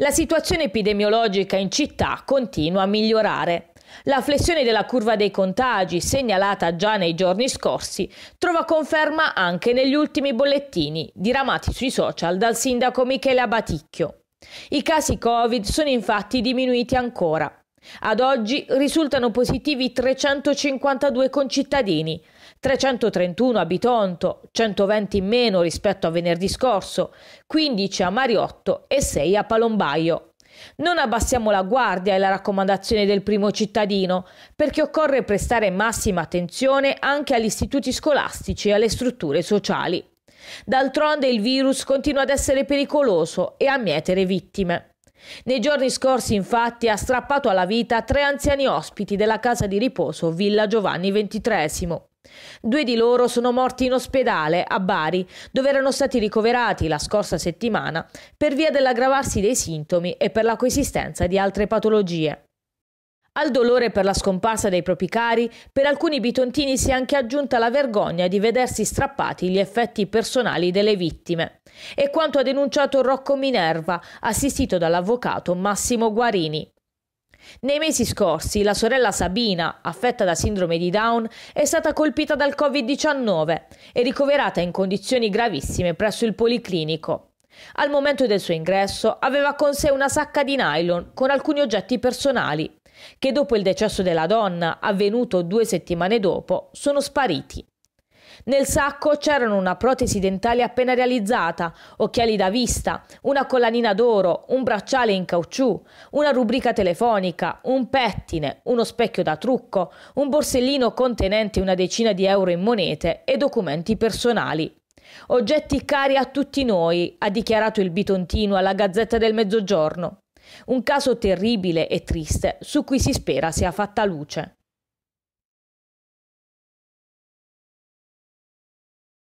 La situazione epidemiologica in città continua a migliorare. La flessione della curva dei contagi, segnalata già nei giorni scorsi, trova conferma anche negli ultimi bollettini diramati sui social dal sindaco Michele Abaticchio. I casi Covid sono infatti diminuiti ancora. Ad oggi risultano positivi 352 concittadini, 331 a Bitonto, 120 in meno rispetto a venerdì scorso, 15 a Mariotto e 6 a Palombaio. Non abbassiamo la guardia è la raccomandazione del primo cittadino, perché occorre prestare massima attenzione anche agli istituti scolastici e alle strutture sociali. D'altronde il virus continua ad essere pericoloso e a mietere vittime. Nei giorni scorsi, infatti, ha strappato alla vita tre anziani ospiti della casa di riposo Villa Giovanni XXIII. Due di loro sono morti in ospedale a Bari, dove erano stati ricoverati la scorsa settimana per via dell'aggravarsi dei sintomi e per la coesistenza di altre patologie. Al dolore per la scomparsa dei propri cari, per alcuni bitontini si è anche aggiunta la vergogna di vedersi strappati gli effetti personali delle vittime. E quanto ha denunciato Rocco Minerva, assistito dall'avvocato Massimo Guarini. Nei mesi scorsi la sorella Sabina, affetta da sindrome di Down, è stata colpita dal Covid-19 e ricoverata in condizioni gravissime presso il Policlinico. Al momento del suo ingresso aveva con sé una sacca di nylon con alcuni oggetti personali che dopo il decesso della donna, avvenuto due settimane dopo, sono spariti. Nel sacco c'erano una protesi dentale appena realizzata, occhiali da vista, una collanina d'oro, un bracciale in caucciù, una rubrica telefonica, un pettine, uno specchio da trucco, un borsellino contenente una decina di euro in monete e documenti personali. Oggetti cari a tutti noi, ha dichiarato il bitontino alla Gazzetta del Mezzogiorno. Un caso terribile e triste su cui si spera sia fatta luce.